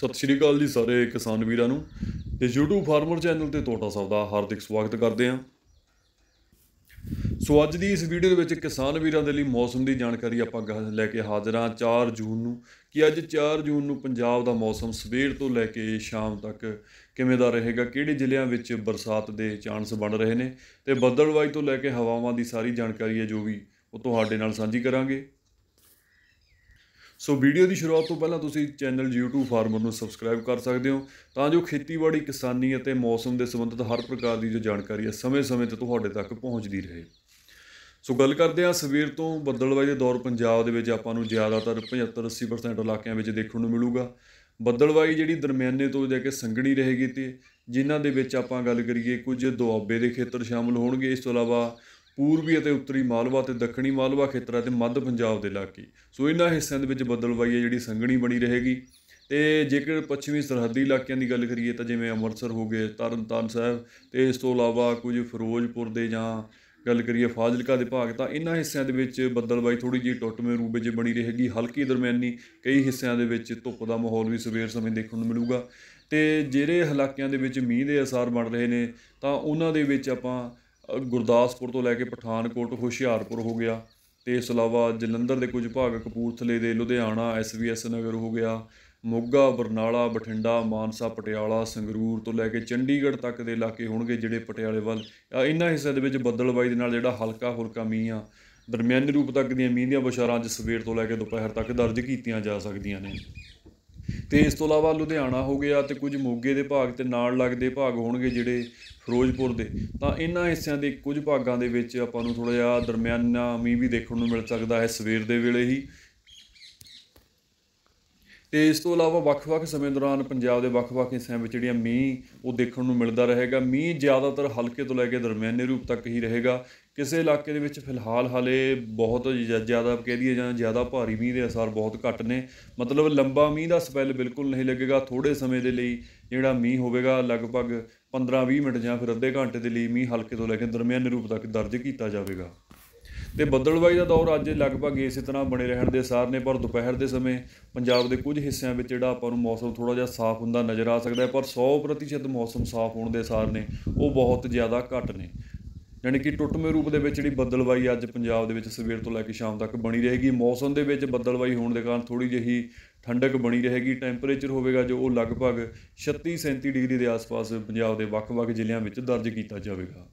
ਸਤਿ ਸ਼੍ਰੀ ਅਕਾਲ ਜੀ ਸਾਰੇ ਕਿਸਾਨ ਵੀਰਾਂ ਨੂੰ ਤੇ YouTube ਫਾਰਮਰ ਚੈਨਲ ਤੇ ਤੁਹਾਡਾ ਸਭ ਦਾ ਹਾਰਦਿਕ ਸਵਾਗਤ ਕਰਦੇ ਹਾਂ ਸੋ ਅੱਜ ਦੀ ਇਸ ਵੀਡੀਓ ਦੇ ਵਿੱਚ ਕਿਸਾਨ ਵੀਰਾਂ ਦੇ ਲਈ ਮੌਸਮ ਦੀ ਜਾਣਕਾਰੀ ਆਪਾਂ ਲੈ ਕੇ ਹਾਜ਼ਰ ਹਾਂ 4 ਜੂਨ ਨੂੰ ਕਿ ਅੱਜ 4 ਜੂਨ ਨੂੰ ਪੰਜਾਬ ਦਾ ਮੌਸਮ ਸਵੇਰ ਤੋਂ ਲੈ ਕੇ ਸ਼ਾਮ ਤੱਕ ਕਿਵੇਂ ਦਾ ਰਹੇਗਾ ਕਿਹੜੇ ਜ਼ਿਲ੍ਹਿਆਂ ਵਿੱਚ ਬਰਸਾਤ ਦੇ ਚਾਂਸ ਬਣ ਰਹੇ ਨੇ ਤੇ ਬੱਦਲਵਾਈ ਤੋਂ ਲੈ ਕੇ ਹਵਾਵਾਂ ਦੀ ਸਾਰੀ ਜਾਣਕਾਰੀ ਹੈ ਜੋ ਵੀ ਉਹ ਤੁਹਾਡੇ ਨਾਲ ਸਾਂਝੀ ਕਰਾਂਗੇ ਸੋ ਵੀਡੀਓ ਦੀ ਸ਼ੁਰੂਆਤ ਤੋਂ ਪਹਿਲਾਂ ਤੁਸੀਂ ਚੈਨਲ YouTube ਫਾਰਮਰ ਨੂੰ ਸਬਸਕ੍ਰਾਈਬ ਕਰ ਸਕਦੇ ਹੋ ਤਾਂ ਜੋ ਖੇਤੀਬਾੜੀ ਕਿਸਾਨੀ ਅਤੇ ਮੌਸਮ ਦੇ ਸੰਬੰਧਤ ਹਰ ਪ੍ਰਕਾਰ ਦੀ ਜੋ ਜਾਣਕਾਰੀ ਹੈ ਸਮੇਂ-ਸਮੇਂ ਤੇ ਤੁਹਾਡੇ ਤੱਕ ਪਹੁੰਚਦੀ ਰਹੇ ਸੋ ਗੱਲ ਕਰਦੇ ਆ ਸਵੇਰ ਤੋਂ ਬੱਦਲਵਾਈ ਦੇ ਦੌਰ ਪੰਜਾਬ ਦੇ ਵਿੱਚ ਆਪਾਂ ਨੂੰ ਜ਼ਿਆਦਾਤਰ 75-80% ਇਲਾਕਿਆਂ ਵਿੱਚ ਦੇਖਣ ਨੂੰ ਮਿਲੂਗਾ ਬੱਦਲਵਾਈ ਜਿਹੜੀ ਦਰਮਿਆਨੇ ਤੋਂ ਜਾ ਕੇ ਸੰਘਣੀ ਰਹੇਗੀ ਤੇ ਜਿਨ੍ਹਾਂ ਦੇ ਵਿੱਚ ਆਪਾਂ ਗੱਲ ਕਰੀਏ ਕੁਝ ਦੁਆਬੇ ਦੇ ਖੇਤਰ ਸ਼ਾਮਲ ਹੋਣਗੇ ਇਸ ਤੋਂ ਇਲਾਵਾ ਪੂਰਬੀ ਅਤੇ ਉੱਤਰੀ ਮਾਲਵਾ ਤੇ ਦੱਖਣੀ ਮਾਲਵਾ ਖੇਤਰਾਂ ਤੇ ਮੱਧ ਪੰਜਾਬ ਦੇ ਇਲਾਕੇ ਸੋ ਇਹਨਾਂ ਹਿੱਸਿਆਂ ਦੇ ਵਿੱਚ ਬਦਲਵਾਈ ਹੈ ਜਿਹੜੀ ਸੰਘਣੀ ਬਣੀ ਰਹੇਗੀ ਤੇ ਜੇਕਰ ਪੱਛਮੀ ਸਰਹੱਦੀ ਇਲਾਕਿਆਂ ਦੀ ਗੱਲ ਕਰੀਏ ਤਾਂ ਜਿਵੇਂ ਅੰਮ੍ਰਿਤਸਰ ਹੋ ਗਏ ਤਰਨਤਾਰਨ ਸਾਹਿਬ ਤੇ ਇਸ ਤੋਂ ਇਲਾਵਾ ਕੁਝ ਫਿਰੋਜ਼ਪੁਰ ਦੇ ਜਾਂ ਗੱਲ ਕਰੀਏ ਫਾਜ਼ਿਲਕਾ ਦੇ ਭਾਗ ਤਾਂ ਇਹਨਾਂ ਹਿੱਸਿਆਂ ਦੇ ਵਿੱਚ ਬੱਦਲਬਾਈ ਥੋੜੀ ਜਿਹੀ ਟੁੱਟਵੇਂ ਰੂਪ ਵਿੱਚ ਬਣੀ ਰਹੇਗੀ ਹਲਕੀ ਦਰਮਿਆਨੀ ਕਈ ਹਿੱਸਿਆਂ ਦੇ ਵਿੱਚ ਧੁੱਪ ਦਾ ਮਾਹੌਲ ਵੀ ਸਵੇਰ ਸਮੇਂ ਦੇਖਣ ਨੂੰ ਮਿਲੂਗਾ ਤੇ ਜਿਹੜੇ ਹਲਾਕਿਆਂ ਦੇ ਵਿੱਚ ਮੀਂਹ ਦੇ ਅਸਰ ਬਣ ਰਹੇ ਨੇ ਤਾਂ ਉਹਨਾਂ ਦੇ ਵਿੱਚ ਆਪਾਂ ਗੁਰਦਾਸਪੁਰ ਤੋਂ ਲੈ ਕੇ ਪਠਾਨਕੋਟ ਹੁਸ਼ਿਆਰਪੁਰ ਹੋ ਗਿਆ ਤੇ ਇਸ ਇਲਾਵਾ ਜਲੰਧਰ ਦੇ ਕੁਝ ਭਾਗ ਕਪੂਰਥਲੇ ਦੇ ਲੁਧਿਆਣਾ ਐਸਵੀਐਸ ਨਗਰ ਹੋ ਗਿਆ ਮੋਗਾ ਬਰਨਾਲਾ ਬਠਿੰਡਾ ਮਾਨਸਾ ਪਟਿਆਲਾ ਸੰਗਰੂਰ ਤੋਂ ਲੈ ਕੇ ਚੰਡੀਗੜ੍ਹ ਤੱਕ ਦੇ ਇਲਾਕੇ ਹੋਣਗੇ ਜਿਹੜੇ ਪਟਿਆਲੇ ਵੱਲ ਇਹਨਾਂ ਹਿੱਸੇ ਦੇ ਵਿੱਚ ਬੱਦਲਬਾਈ ਦੇ ਨਾਲ ਜਿਹੜਾ ਹਲਕਾ ਹੁਲਕਾ ਮੀਂਹ ਆ ਦਰਮਿਆਨੀ ਰੂਪ ਤੱਕ ਦੀਆਂ ਮੀਂਹ ਦੀਆਂ ਬਸ਼ਾਰਾਂ ਅੱਜ ਸਵੇਰ ਤੋਂ ਲੈ ਕੇ ਦੁਪਹਿਰ ਤੱਕ ਦਰਜ ਕੀਤੀਆਂ ਜਾ ਸਕਦੀਆਂ ਨੇ ਤੇ ਇਸ ਤੋਂ ਇਲਾਵਾ ਲੁਧਿਆਣਾ ਹੋ ਗਿਆ ਤੇ ਕੁਝ ਮੋਗੇ ਦੇ ਭਾਗ ਤੇ ਨਾਲ ਲੱਗਦੇ ਭਾਗ ਹੋਣਗੇ ਜਿਹੜੇ ਫਿਰੋਜ਼ਪੁਰ ਦੇ ਤਾਂ ਇਹਨਾਂ ਹਿੱਸਿਆਂ ਦੇ ਕੁਝ ਭਾਗਾਂ ਦੇ ਵਿੱਚ ਆਪਾਂ ਨੂੰ ਥੋੜਾ ਜਿਹਾ ਦਰਮਿਆਨਾ ਮੀਂਹ ਵੀ ਦੇਖਣ ਨੂੰ ਮਿਲ ਸਕਦਾ ਹੈ ਸਵੇਰ ਦੇ ਵੇਲੇ ਹੀ ਤੇ ਇਸ ਤੋਂ ਇਲਾਵਾ ਵੱਖ-ਵੱਖ ਸਮੇਂ ਦੌਰਾਨ ਪੰਜਾਬ ਦੇ ਵੱਖ-ਵੱਖ ਹਿੱਸਿਆਂ ਵਿੱਚ ਜਿਹੜੀਆਂ ਮੀਂਹ ਉਹ ਦੇਖਣ ਨੂੰ ਮਿਲਦਾ ਰਹੇਗਾ ਮੀਂਹ ਜ਼ਿਆਦਾਤਰ ਹਲਕੇ ਤੋਂ ਲੈ ਕੇ ਦਰਮਿਆਨੇ ਰੂਪ ਤੱਕ ਹੀ ਰਹੇਗਾ ਕਿਸੇ ਇਲਾਕੇ ਦੇ ਵਿੱਚ ਫਿਲਹਾਲ ਹਾਲੇ ਬਹੁਤ ਜ਼ਿਆਦਾ ਕਹਿ ਦਈਏ ਜਾਂ ਜ਼ਿਆਦਾ ਭਾਰੀ ਮੀਂਹ ਦੇ ਅਸਰ ਬਹੁਤ ਘੱਟ ਨੇ ਮਤਲਬ ਲੰਬਾ ਮੀਂਹ ਦਾ ਸਪੈਲ ਬਿਲਕੁਲ ਨਹੀਂ ਲੱਗੇਗਾ ਥੋੜੇ ਸਮੇਂ ਦੇ ਲਈ ਜਿਹੜਾ ਮੀਂਹ ਹੋਵੇਗਾ ਲਗਭਗ 15-20 ਮਿੰਟ ਜਾਂ ਫਿਰ ਅੱਧੇ ਘੰਟੇ ਦੇ ਲਈ ਮੀਂਹ ਹਲਕੇ ਤੋਂ ਲੈ ਕੇ ਦਰਮਿਆਨੇ ਰੂਪ ਤੱਕ ਦਰਜ ਕੀਤਾ ਜਾਵੇਗਾ ਤੇ ਬੱਦਲਬਾਈ ਦਾ ਦੌਰ ਅੱਜ ਲਗਭਗ ਇਸੇ ਤਰ੍ਹਾਂ ਬਣੇ ਰਹਿਣ ਦੇ ਸਾਰ ਨੇ ਪਰ ਦੁਪਹਿਰ ਦੇ ਸਮੇਂ ਪੰਜਾਬ ਦੇ ਕੁਝ ਹਿੱਸਿਆਂ ਵਿੱਚ ਜਿਹੜਾ ਆਪਾਂ ਨੂੰ ਮੌਸਮ ਥੋੜਾ ਜਿਹਾ ਸਾਫ਼ ਹੁੰਦਾ ਨਜ਼ਰ ਆ ਸਕਦਾ ਹੈ ਪਰ 100% ਮੌਸਮ ਸਾਫ਼ ਹੋਣ ਦੇ ਸਾਰ ਨੇ ਉਹ ਬਹੁਤ ਜ਼ਿਆਦਾ ਘੱਟ ਨੇ ਯਾਨੀ ਕਿ ਟੁੱਟਵੇਂ ਰੂਪ ਦੇ ਵਿੱਚ ਜਿਹੜੀ ਬੱਦਲਬਾਈ ਅੱਜ ਪੰਜਾਬ ਦੇ ਵਿੱਚ ਸਵੇਰ ਤੋਂ ਲੈ ਕੇ ਸ਼ਾਮ ਤੱਕ ਬਣੀ ਰਹੇਗੀ ਮੌਸਮ ਦੇ ਵਿੱਚ ਬੱਦਲਬਾਈ ਹੋਣ ਦੇ ਕਾਰਨ ਥੋੜੀ ਜਿਹੀ ਠੰਡਕ ਬਣੀ ਰਹੇਗੀ ਟੈਂਪਰੇਚਰ ਹੋਵੇਗਾ ਜੋ ਉਹ ਲਗਭਗ 36 37 ਡਿਗਰੀ ਦੇ ਆਸ-ਪਾਸ ਪੰਜਾਬ ਦੇ ਵੱਖ-ਵੱਖ ਜ਼ਿਲ੍ਹਿਆਂ ਵਿੱਚ ਦਰਜ ਕੀਤਾ ਜਾਵੇਗਾ